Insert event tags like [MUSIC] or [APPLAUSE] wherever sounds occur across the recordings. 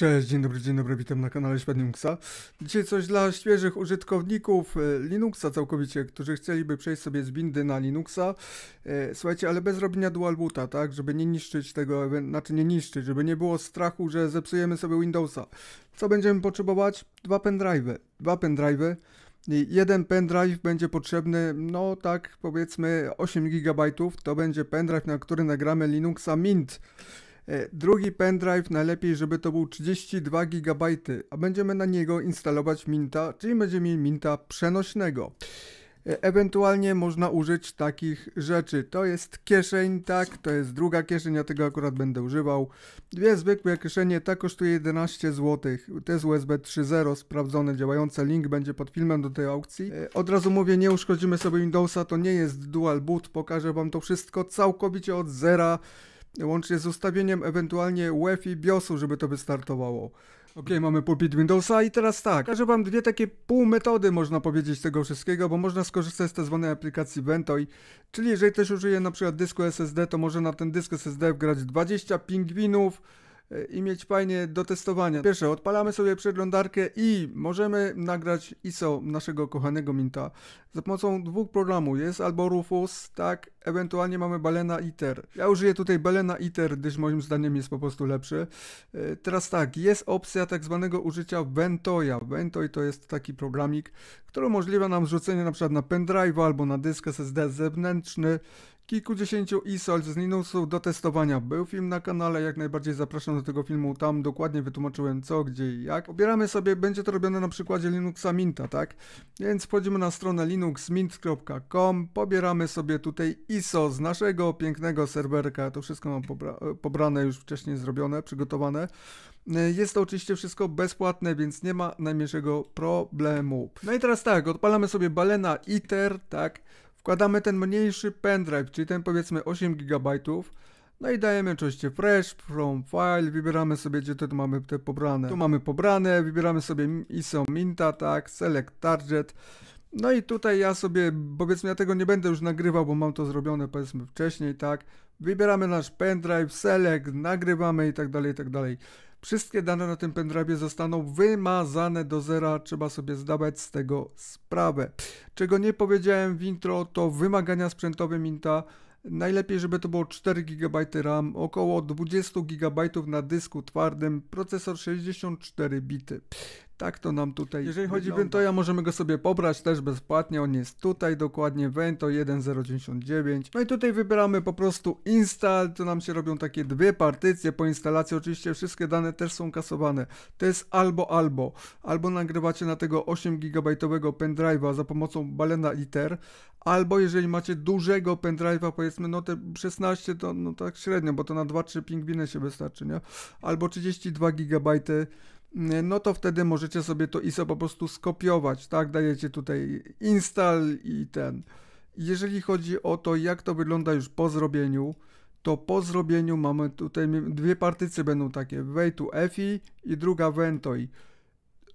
Cześć, dzień dobry, dzień dobry, witam na kanale Świat Linuxa. Dzisiaj coś dla świeżych użytkowników e, Linuxa całkowicie, którzy chcieliby przejść sobie z bindy na Linuxa. E, słuchajcie, ale bez robienia dual boota, tak? Żeby nie niszczyć tego, znaczy nie niszczyć, żeby nie było strachu, że zepsujemy sobie Windowsa. Co będziemy potrzebować? Dwa pendrive'y. Dwa pendrive'y. Jeden pendrive będzie potrzebny, no tak powiedzmy 8 GB, to będzie pendrive, na który nagramy Linuxa Mint. E, drugi pendrive najlepiej, żeby to był 32 GB, a będziemy na niego instalować Minta, czyli będziemy mieli Minta przenośnego. E, ewentualnie można użyć takich rzeczy. To jest kieszeń, tak, to jest druga kieszeń, ja tego akurat będę używał. Dwie zwykłe kieszenie, ta kosztuje 11 zł. To jest USB 3.0, sprawdzone, działające, link będzie pod filmem do tej aukcji. E, od razu mówię, nie uszkodzimy sobie Windowsa, to nie jest dual boot, pokażę wam to wszystko całkowicie od zera łącznie z ustawieniem ewentualnie WEF i BIOSu, żeby to wystartowało. Ok, mamy pulpit Windowsa i teraz tak, pokażę wam dwie takie pół metody można powiedzieć tego wszystkiego, bo można skorzystać z tak zwanej aplikacji Ventoy, czyli jeżeli też użyję na przykład dysku SSD, to może na ten dysk SSD wgrać 20 pingwinów, i mieć fajnie do testowania. Pierwsze, odpalamy sobie przeglądarkę i możemy nagrać ISO naszego kochanego Minta za pomocą dwóch programów. Jest albo Rufus, tak, ewentualnie mamy Balena ITER. Ja użyję tutaj Balena ITER, gdyż moim zdaniem jest po prostu lepszy. E, teraz tak, jest opcja tak zwanego użycia Ventoya. Ventoy to jest taki programik, który umożliwia nam zrzucenie na przykład na pendrive albo na dysk SSD zewnętrzny kilkudziesięciu ISOL z Linuxu do testowania. Był film na kanale, jak najbardziej zapraszam do tego filmu, tam dokładnie wytłumaczyłem co, gdzie i jak. Obieramy sobie, będzie to robione na przykładzie Linuxa Minta, tak? Więc wchodzimy na stronę linuxmint.com, pobieramy sobie tutaj ISO z naszego pięknego serwerka, to wszystko mam pobra pobrane, już wcześniej zrobione, przygotowane. Jest to oczywiście wszystko bezpłatne, więc nie ma najmniejszego problemu. No i teraz tak, odpalamy sobie balena ITER, tak? Wkładamy ten mniejszy pendrive, czyli ten powiedzmy 8 GB. No i dajemy oczywiście fresh, from file, wybieramy sobie gdzie to mamy te pobrane. Tu mamy pobrane, wybieramy sobie ISO minta, tak, select target. No i tutaj ja sobie, powiedzmy ja tego nie będę już nagrywał, bo mam to zrobione powiedzmy wcześniej, tak. Wybieramy nasz pendrive, select, nagrywamy i tak dalej, i tak dalej. Wszystkie dane na tym pendrive zostaną wymazane do zera, trzeba sobie zdawać z tego sprawę. Czego nie powiedziałem w intro, to wymagania sprzętowe Minta Najlepiej, żeby to było 4 GB RAM, około 20 GB na dysku twardym, procesor 64 bity. Tak to nam tutaj Jeżeli chodzi o Ventoya, możemy go sobie pobrać też bezpłatnie, on jest tutaj dokładnie, Vento 1099. No i tutaj wybieramy po prostu install, to nam się robią takie dwie partycje po instalacji, oczywiście wszystkie dane też są kasowane. To jest albo albo, albo nagrywacie na tego 8 GB pendrive'a za pomocą balena ITER, Albo jeżeli macie dużego pendrive'a, powiedzmy, no te 16 to no tak średnio, bo to na 2-3 pingwiny się wystarczy, nie? Albo 32 GB, mm, no to wtedy możecie sobie to ISO po prostu skopiować, tak? Dajecie tutaj install i ten. Jeżeli chodzi o to, jak to wygląda już po zrobieniu, to po zrobieniu mamy tutaj dwie partycy będą takie, way to EFI i druga Ventoi.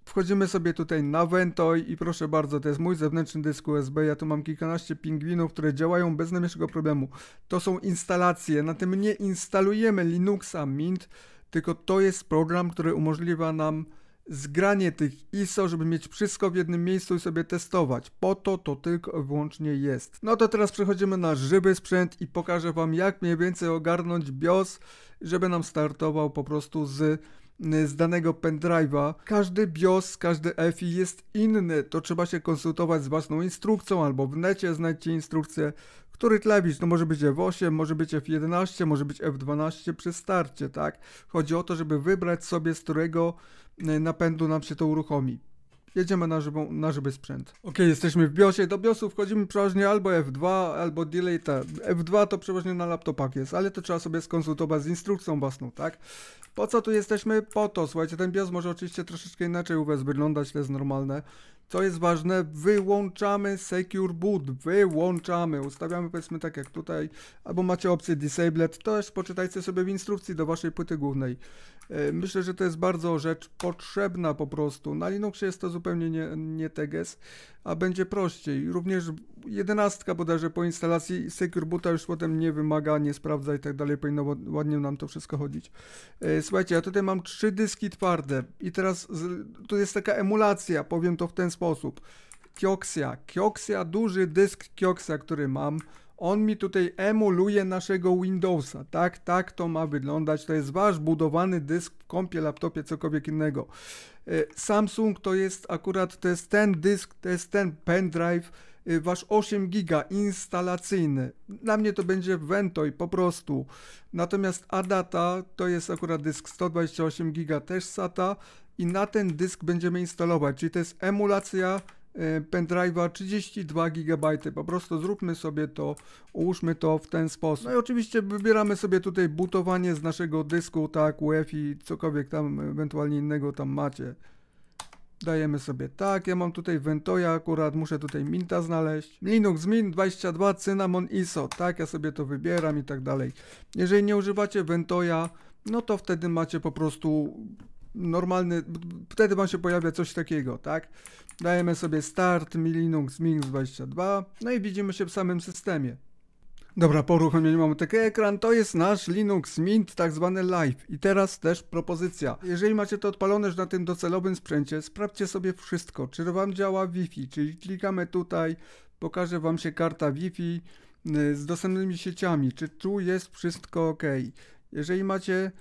Wchodzimy sobie tutaj na Ventoy i proszę bardzo, to jest mój zewnętrzny dysk USB. Ja tu mam kilkanaście pingwinów, które działają bez najmniejszego problemu. To są instalacje, na tym nie instalujemy Linuxa Mint, tylko to jest program, który umożliwia nam zgranie tych ISO, żeby mieć wszystko w jednym miejscu i sobie testować. Po to to tylko wyłącznie jest. No to teraz przechodzimy na żywy sprzęt i pokażę Wam jak mniej więcej ogarnąć BIOS, żeby nam startował po prostu z Y, z danego pendrive'a. Każdy BIOS, każdy EFI jest inny, to trzeba się konsultować z własną instrukcją albo w necie znajdźcie instrukcję, który klawisz, no może być F8, może być F11, może być F12 przy starcie, tak? Chodzi o to, żeby wybrać sobie, z którego y, napędu nam się to uruchomi jedziemy na, żywą, na żywy sprzęt. Ok, jesteśmy w BIOSie. Do BIOSu wchodzimy przeważnie albo F2, albo Delay ta F2 to przeważnie na laptopach jest, ale to trzeba sobie skonsultować z instrukcją własną, tak? Po co tu jesteśmy? Po to, słuchajcie, ten BIOS może oczywiście troszeczkę inaczej u was wyglądać, to jest normalne co jest ważne, wyłączamy Secure Boot, wyłączamy, ustawiamy powiedzmy tak jak tutaj, albo macie opcję Disabled, też poczytajcie sobie w instrukcji do waszej płyty głównej. E, myślę, że to jest bardzo rzecz potrzebna po prostu. Na Linuxie jest to zupełnie nie, nie teges, a będzie prościej. Również jedenastka bodajże po instalacji Secure Boota już potem nie wymaga, nie sprawdza i tak dalej, powinno ładnie nam to wszystko chodzić. E, słuchajcie, ja tutaj mam trzy dyski twarde i teraz tu jest taka emulacja, powiem to w ten sposób. Kioxia, Kioxia, duży dysk Kioxia, który mam, on mi tutaj emuluje naszego Windowsa, tak, tak to ma wyglądać, to jest wasz budowany dysk w kompie, laptopie, cokolwiek innego. E, Samsung to jest akurat, to jest ten dysk, to jest ten pendrive, Y, wasz 8 giga instalacyjny. Dla mnie to będzie Ventoj po prostu. Natomiast ADATA to jest akurat dysk 128 giga też SATA i na ten dysk będziemy instalować, czyli to jest emulacja y, pendrive'a 32 GB. Po prostu zróbmy sobie to, ułóżmy to w ten sposób. No i oczywiście wybieramy sobie tutaj butowanie z naszego dysku, tak, UEFI, cokolwiek tam ewentualnie innego tam macie. Dajemy sobie tak, ja mam tutaj Ventoya akurat, muszę tutaj Minta znaleźć. Linux Mint 22, Cynamon ISO, tak, ja sobie to wybieram i tak dalej. Jeżeli nie używacie Ventoya, no to wtedy macie po prostu normalny, wtedy wam się pojawia coś takiego, tak? Dajemy sobie start, Linux Mint 22, no i widzimy się w samym systemie. Dobra, po uruchomieniu mamy taki ekran, to jest nasz Linux Mint, tak zwany live. I teraz też propozycja. Jeżeli macie to odpalone już na tym docelowym sprzęcie, sprawdźcie sobie wszystko, czy wam działa Wi-Fi, czyli klikamy tutaj, pokaże wam się karta Wi-Fi y, z dostępnymi sieciami, czy tu jest wszystko ok. Jeżeli macie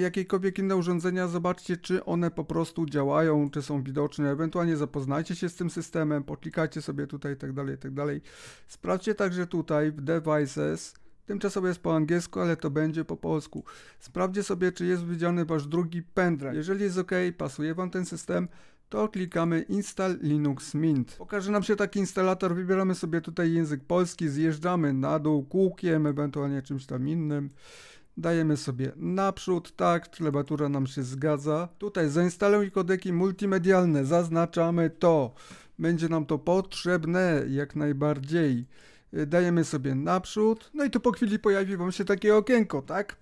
jakiekolwiek inne urządzenia, zobaczcie, czy one po prostu działają, czy są widoczne, ewentualnie zapoznajcie się z tym systemem, poklikajcie sobie tutaj, tak dalej, tak dalej. Sprawdźcie także tutaj w Devices, Tymczasowo jest po angielsku, ale to będzie po polsku. Sprawdźcie sobie, czy jest widziany Wasz drugi pendrive. Jeżeli jest OK, pasuje Wam ten system, to klikamy Install Linux Mint. Pokaże nam się taki instalator, wybieramy sobie tutaj język polski, zjeżdżamy na dół kółkiem, ewentualnie czymś tam innym. Dajemy sobie naprzód, tak, klawiatura nam się zgadza. Tutaj zainstaluj kodeki multimedialne, zaznaczamy to. Będzie nam to potrzebne jak najbardziej. Y, dajemy sobie naprzód, no i tu po chwili pojawi wam się takie okienko, tak?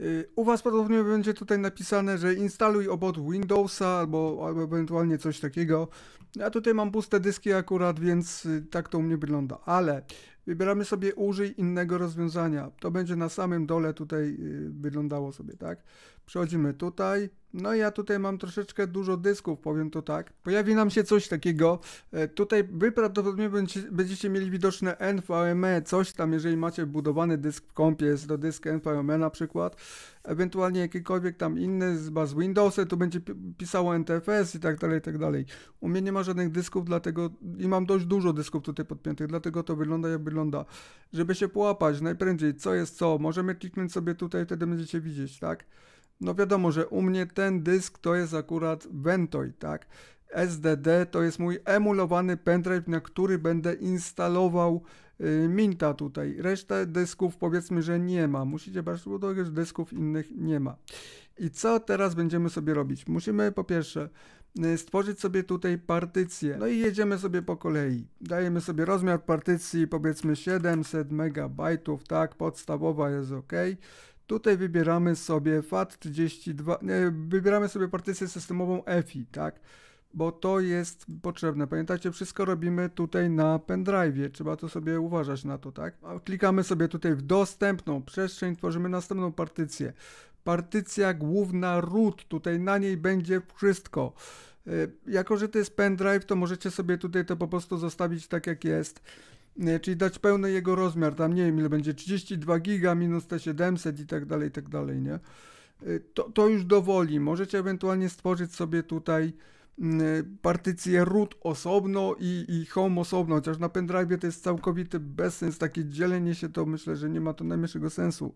Y, u Was prawdopodobnie będzie tutaj napisane, że instaluj obok Windowsa albo, albo ewentualnie coś takiego. Ja tutaj mam puste dyski akurat, więc y, tak to u mnie wygląda, ale Wybieramy sobie użyj innego rozwiązania. To będzie na samym dole tutaj y, wyglądało sobie, tak? Przechodzimy tutaj, no ja tutaj mam troszeczkę dużo dysków, powiem to tak. Pojawi nam się coś takiego. E, tutaj wy prawdopodobnie będziecie mieli widoczne NVMe, coś tam, jeżeli macie wbudowany dysk w kompie, jest to dysk NVMe na przykład. Ewentualnie jakikolwiek tam inny z baz Windowsy, to będzie pisało NTFS i tak dalej, i tak dalej. U mnie nie ma żadnych dysków, dlatego i mam dość dużo dysków tutaj podpiętych, dlatego to wygląda jak wygląda. Żeby się połapać najprędzej, co jest co, możemy kliknąć sobie tutaj, wtedy będziecie widzieć, tak? No wiadomo, że u mnie ten dysk to jest akurat Ventoy, tak? SDD to jest mój emulowany pendrive, na który będę instalował y, Minta tutaj. Resztę dysków powiedzmy, że nie ma. Musicie brać pod uwagę, że dysków innych nie ma. I co teraz będziemy sobie robić? Musimy po pierwsze y, stworzyć sobie tutaj partycję. No i jedziemy sobie po kolei. Dajemy sobie rozmiar partycji powiedzmy 700 MB, tak, podstawowa jest ok. Tutaj wybieramy sobie FAT32, wybieramy sobie partycję systemową EFI, tak? Bo to jest potrzebne. Pamiętajcie, wszystko robimy tutaj na pendrive. Trzeba to sobie uważać na to, tak? Klikamy sobie tutaj w dostępną przestrzeń, tworzymy następną partycję. Partycja główna root, tutaj na niej będzie wszystko. Y, jako, że to jest pendrive, to możecie sobie tutaj to po prostu zostawić tak, jak jest. E, czyli dać pełny jego rozmiar, tam nie wiem ile będzie, 32 giga minus te 700 i tak dalej, i tak dalej, nie? E, to, to już dowoli, możecie ewentualnie stworzyć sobie tutaj mm, e, partycję root osobno i, i home osobno, chociaż na pendrive to jest całkowity bezsens, takie dzielenie się to myślę, że nie ma to najmniejszego sensu.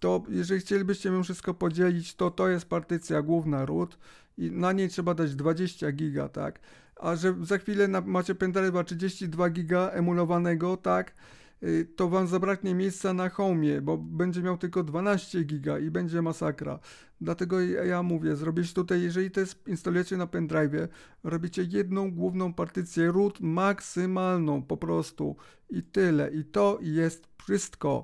To jeżeli chcielibyście mi wszystko podzielić, to to jest partycja główna root i na niej trzeba dać 20 giga, tak? a że za chwilę macie pendrive'a 32 giga emulowanego, tak, y, to wam zabraknie miejsca na home, bo będzie miał tylko 12 giga i będzie masakra. Dlatego ja mówię, zrobić tutaj, jeżeli to instalujecie na pendrive, robicie jedną główną partycję root maksymalną po prostu i tyle. I to jest wszystko.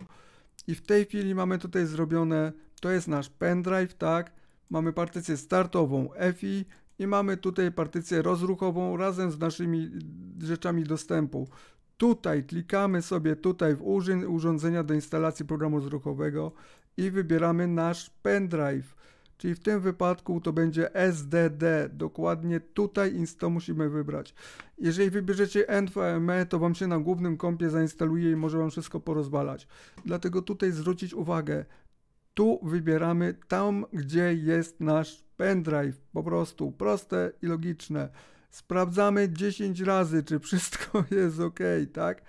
I w tej chwili mamy tutaj zrobione, to jest nasz pendrive, tak? Mamy partycję startową EFI i mamy tutaj partycję rozruchową razem z naszymi rzeczami dostępu. Tutaj klikamy sobie tutaj w urządzenia do instalacji programu rozruchowego i wybieramy nasz pendrive. Czyli w tym wypadku to będzie SDD. Dokładnie tutaj to musimy wybrać. Jeżeli wybierzecie NVMe, to Wam się na głównym kompie zainstaluje i może Wam wszystko porozwalać. Dlatego tutaj zwrócić uwagę. Tu wybieramy tam, gdzie jest nasz pendrive, po prostu proste i logiczne. Sprawdzamy 10 razy, czy wszystko [LAUGHS] jest ok, tak?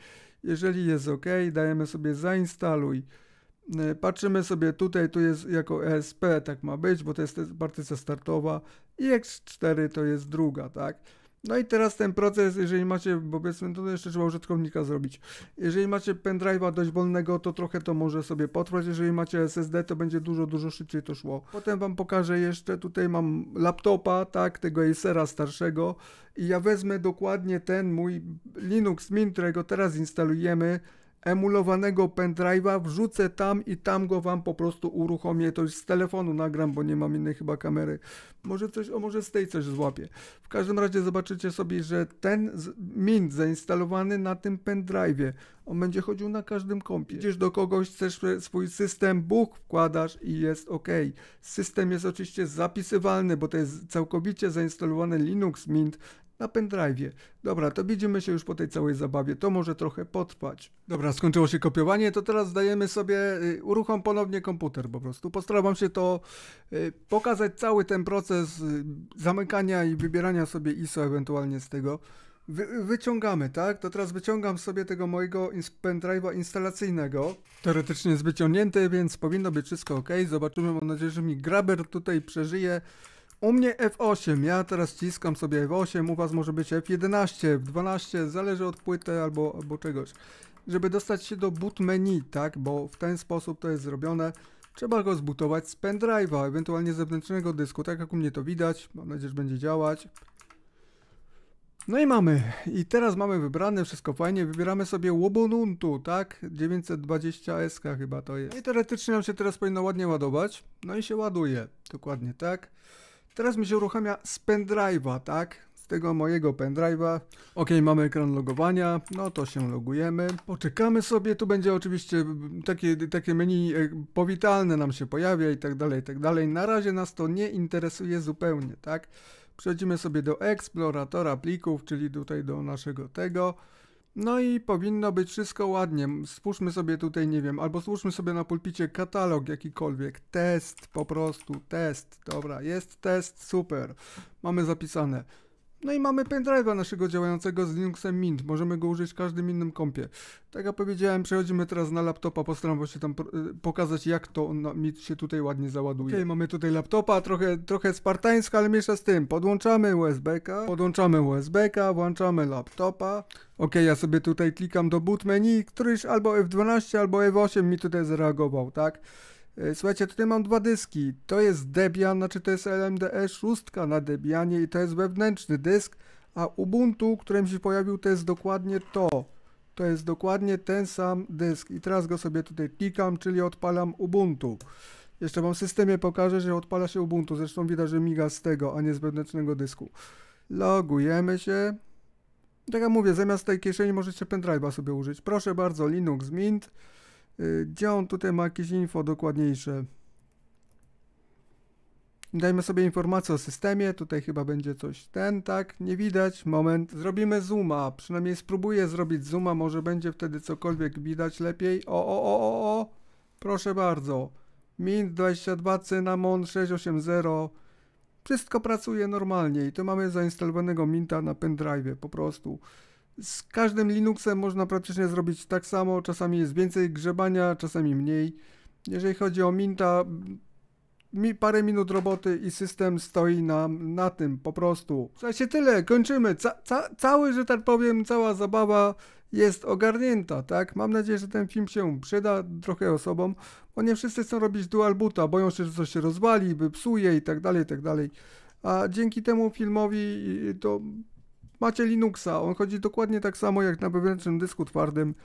Jeżeli jest ok, dajemy sobie zainstaluj. E, patrzymy sobie tutaj, tu jest jako ESP, tak ma być, bo to jest partycja startowa i X4 to jest druga, tak? No i teraz ten proces, jeżeli macie, bo powiedzmy, to jeszcze trzeba użytkownika zrobić. Jeżeli macie pendrive'a dość wolnego, to trochę to może sobie potrwać. Jeżeli macie SSD, to będzie dużo, dużo szybciej to szło. Potem wam pokażę jeszcze, tutaj mam laptopa, tak, tego Acera starszego i ja wezmę dokładnie ten mój Linux Mint, którego teraz instalujemy, emulowanego pendrive'a, wrzucę tam i tam go wam po prostu uruchomię, to już z telefonu nagram, bo nie mam innej chyba kamery. Może coś, o może z tej coś złapię. W każdym razie zobaczycie sobie, że ten Mint zainstalowany na tym pendrive'ie, on będzie chodził na każdym kompie. Idziesz do kogoś, chcesz swój system, Bóg wkładasz i jest ok. System jest oczywiście zapisywalny, bo to jest całkowicie zainstalowany Linux Mint, na pendrive. Dobra, to widzimy się już po tej całej zabawie, to może trochę potrwać. Dobra, skończyło się kopiowanie, to teraz dajemy sobie, y, uruchom ponownie komputer po prostu. Postaram się to y, pokazać cały ten proces y, zamykania i wybierania sobie ISO ewentualnie z tego. Wy, wyciągamy, tak? To teraz wyciągam sobie tego mojego pendrive'a instalacyjnego. Teoretycznie jest wyciągnięty, więc powinno być wszystko ok. Zobaczymy, mam nadzieję, że mi Grabber tutaj przeżyje. U mnie F8, ja teraz ciskam sobie F8, u was może być F11, F12, zależy od płyty albo, albo czegoś. Żeby dostać się do boot menu, tak, bo w ten sposób to jest zrobione, trzeba go zbutować z pendrive'a, ewentualnie zewnętrznego dysku, tak jak u mnie to widać, mam nadzieję, że będzie działać. No i mamy, i teraz mamy wybrane, wszystko fajnie, wybieramy sobie Łobonuntu, tak, 920SK chyba to jest. I teoretycznie nam się teraz powinno ładnie ładować, no i się ładuje, dokładnie tak. Teraz mi się uruchamia z pendrive'a, tak? Z tego mojego pendrive'a. Ok, mamy ekran logowania, no to się logujemy. Poczekamy sobie, tu będzie oczywiście takie, takie menu e, powitalne nam się pojawia i tak dalej, i tak dalej. Na razie nas to nie interesuje zupełnie, tak? Przechodzimy sobie do eksploratora plików, czyli tutaj do naszego tego. No i powinno być wszystko ładnie. Spójrzmy sobie tutaj, nie wiem, albo spójrzmy sobie na pulpicie katalog jakikolwiek. Test, po prostu, test. Dobra, jest test, super. Mamy zapisane. No i mamy pendrive'a naszego działającego z Linuxem Mint. Możemy go użyć w każdym innym kompie. Tak jak powiedziałem, przechodzimy teraz na laptopa. Postaram się tam y, pokazać, jak to Mint mi się tutaj ładnie załaduje. Okay, mamy tutaj laptopa, trochę, trochę spartańska, ale mniejsza z tym. Podłączamy USB-ka, podłączamy USB-ka, włączamy laptopa. Ok, ja sobie tutaj klikam do boot menu, któryś albo F12, albo F8 mi tutaj zareagował, tak? E, słuchajcie, tutaj mam dwa dyski. To jest Debian, znaczy to jest LMDE 6 na Debianie i to jest wewnętrzny dysk, a Ubuntu, którym się pojawił, to jest dokładnie to. To jest dokładnie ten sam dysk i teraz go sobie tutaj klikam, czyli odpalam Ubuntu. Jeszcze wam w systemie pokażę, że odpala się Ubuntu, zresztą widać, że miga z tego, a nie z wewnętrznego dysku. Logujemy się. Tak jak mówię, zamiast tej kieszeni możecie pendrive'a sobie użyć. Proszę bardzo, Linux Mint. Y, gdzie on tutaj ma jakieś info dokładniejsze? Dajmy sobie informację o systemie, tutaj chyba będzie coś ten, tak, nie widać, moment. Zrobimy zooma, przynajmniej spróbuję zrobić zooma, może będzie wtedy cokolwiek widać lepiej. O, o, o, o, o, proszę bardzo. Mint 22, Cynamon 680, wszystko pracuje normalnie i tu mamy zainstalowanego Minta na pendrive po prostu. Z każdym Linuxem można praktycznie zrobić tak samo, czasami jest więcej grzebania, czasami mniej. Jeżeli chodzi o Minta, mi parę minut roboty i system stoi nam na tym po prostu. W tyle, kończymy. Ca ca cały, że tak powiem, cała zabawa jest ogarnięta, tak? Mam nadzieję, że ten film się przyda trochę osobom, bo nie wszyscy chcą robić dual boota, boją się, że coś się rozwali, wypsuje i tak dalej, i tak dalej. A dzięki temu filmowi to macie Linuxa, on chodzi dokładnie tak samo jak na wewnętrznym dysku twardym.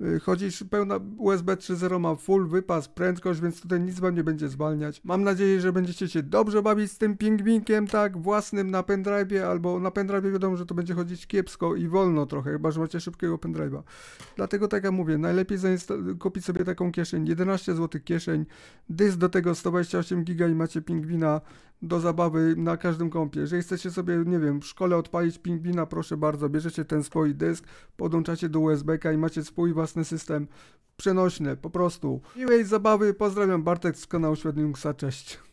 Y, Chodzisz pełna USB 3.0 ma full wypas, prędkość, więc tutaj nic wam nie będzie zwalniać. Mam nadzieję, że będziecie się dobrze bawić z tym pingwinkiem, tak, własnym na pendrive'ie, albo na pendrive'ie wiadomo, że to będzie chodzić kiepsko i wolno trochę, chyba, że macie szybkiego pendrive'a. Dlatego tak jak mówię, najlepiej kupić sobie taką kieszeń, 11 zł kieszeń, dysk do tego 128 GB i macie pingwina do zabawy na każdym kąpie. Jeżeli chcecie sobie, nie wiem, w szkole odpalić pingwina, proszę bardzo, bierzecie ten swój dysk, podłączacie do USB-ka i macie swój własny system przenośny, po prostu. Miłej zabawy, pozdrawiam Bartek z kanału Świat Linuxa, cześć.